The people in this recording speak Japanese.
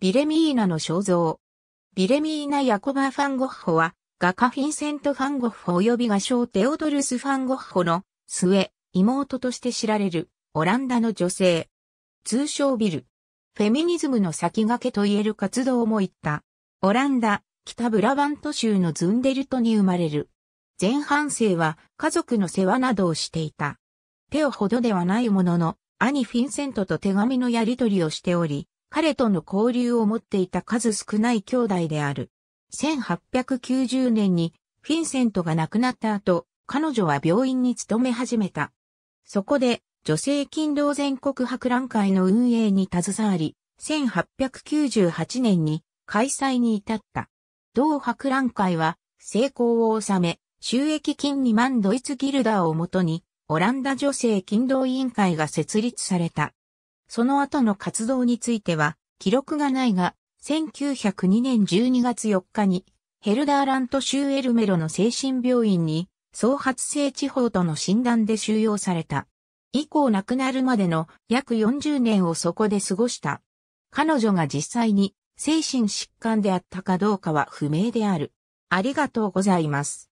ビレミーナの肖像。ビレミーナ・ヤコバ・ファンゴッホは、画家フィンセント・ファンゴッホ及び画商テオドルス・ファンゴッホの末、妹として知られる、オランダの女性。通称ビル。フェミニズムの先駆けと言える活動も行った。オランダ、北ブラバント州のズンデルトに生まれる。前半生は家族の世話などをしていた。手をほどではないものの、兄フィンセントと手紙のやり取りをしており、彼との交流を持っていた数少ない兄弟である。1890年にフィンセントが亡くなった後、彼女は病院に勤め始めた。そこで、女性勤労全国博覧会の運営に携わり、1898年に開催に至った。同博覧会は成功を収め、収益金2万ドイツギルダーをもとに、オランダ女性勤労委員会が設立された。その後の活動については、記録がないが、1902年12月4日に、ヘルダーラント州エルメロの精神病院に、創発性地方との診断で収容された。以降亡くなるまでの約40年をそこで過ごした。彼女が実際に精神疾患であったかどうかは不明である。ありがとうございます。